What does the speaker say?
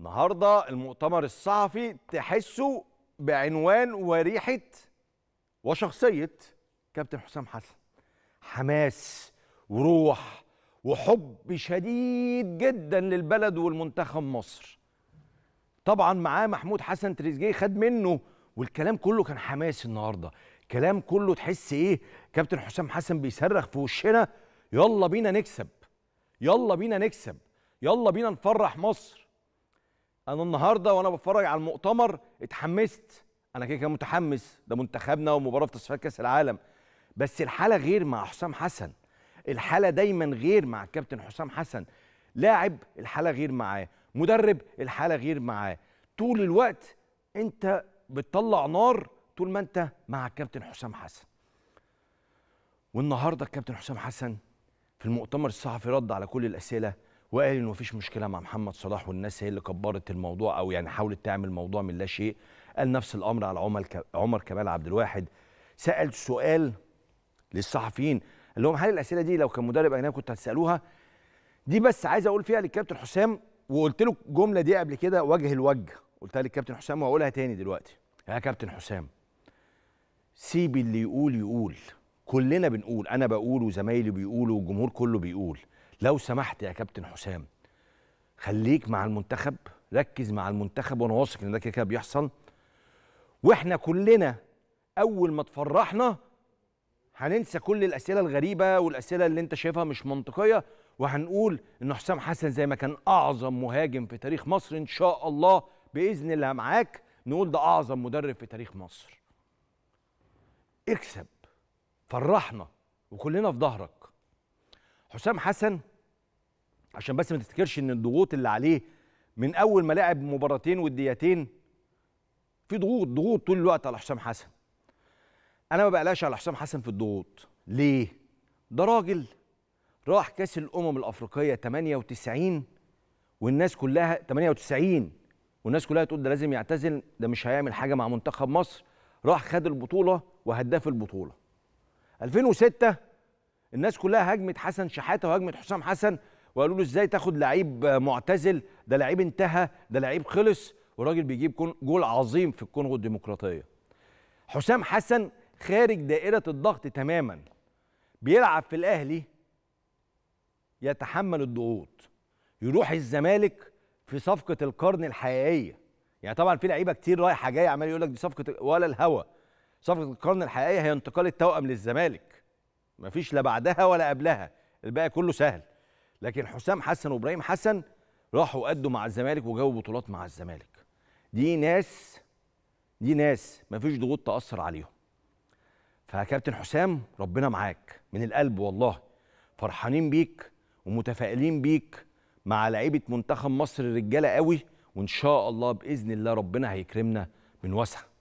النهارده المؤتمر الصحفي تحسه بعنوان وريحه وشخصيه كابتن حسام حسن حماس وروح وحب شديد جدا للبلد والمنتخب مصر طبعا معاه محمود حسن تريزيجيه خد منه والكلام كله كان حماس النهارده كلام كله تحس ايه كابتن حسام حسن بيصرخ في وشنا يلا بينا نكسب يلا بينا نكسب يلا بينا نفرح مصر انا النهارده وانا بتفرج على المؤتمر اتحمست انا كده كده متحمس ده منتخبنا ومباراه في تصفيات كاس العالم بس الحاله غير مع حسام حسن الحاله دايما غير مع الكابتن حسام حسن لاعب الحاله غير معاه مدرب الحاله غير معاه طول الوقت انت بتطلع نار طول ما انت مع الكابتن حسام حسن والنهارده الكابتن حسام حسن في المؤتمر الصحفي رد على كل الاسئله وقال انه مفيش مشكله مع محمد صلاح والناس هي اللي كبرت الموضوع او يعني حاولت تعمل موضوع من لا شيء قال نفس الامر على عمر عمر كمال عبد الواحد سال سؤال للصحفيين قال لهم هل الاسئله دي لو كان مدرب اجنبي كنت هتسالوها دي بس عايز اقول فيها للكابتن حسام وقلت له الجمله دي قبل كده وجه الوجه قلتها للكابتن حسام وهقولها تاني دلوقتي يا كابتن حسام سيب اللي يقول يقول كلنا بنقول انا بقول وزمايلي بيقولوا والجمهور كله بيقول لو سمحت يا كابتن حسام خليك مع المنتخب ركز مع المنتخب وانا واثق ان ده كده بيحصل واحنا كلنا اول ما تفرحنا هننسى كل الاسئله الغريبه والاسئله اللي انت شايفها مش منطقيه وهنقول ان حسام حسن زي ما كان اعظم مهاجم في تاريخ مصر ان شاء الله باذن الله معاك نقول ده اعظم مدرب في تاريخ مصر اكسب فرحنا وكلنا في ظهرك حسام حسن عشان بس ما تفتكرش ان الضغوط اللي عليه من اول ما لعب مباراتين وديتين في ضغوط ضغوط طول الوقت على حسام حسن انا ما بقلقش على حسام حسن في الضغوط ليه ده راجل راح كاس الامم الافريقيه 98 والناس كلها 98 والناس كلها تقول ده لازم يعتزل ده مش هيعمل حاجه مع منتخب مصر راح خد البطوله وهداف البطوله 2006 الناس كلها هاجمت حسن شحاته وهاجمت حسام حسن وقالوا له ازاي تاخد لعيب معتزل ده لعيب انتهى ده لعيب خلص وراجل بيجيب جول عظيم في الكونغو الديمقراطيه حسام حسن خارج دائره الضغط تماما بيلعب في الاهلي يتحمل الضغوط يروح الزمالك في صفقه القرن الحقيقيه يعني طبعا في لعيبه كتير رايحه جايه عمال يقول لك دي صفقه ولا الهوى صفقه القرن الحقيقيه هي انتقال التوأم للزمالك مفيش لا بعدها ولا قبلها الباقي كله سهل لكن حسام حسن وابراهيم حسن راحوا أدوا مع الزمالك وجابوا بطولات مع الزمالك دي ناس دي ناس مفيش ضغوط تأثر عليهم فكابتن حسام ربنا معاك من القلب والله فرحانين بيك ومتفائلين بيك مع لعيبه منتخب مصر الرجاله قوي وان شاء الله باذن الله ربنا هيكرمنا من وسع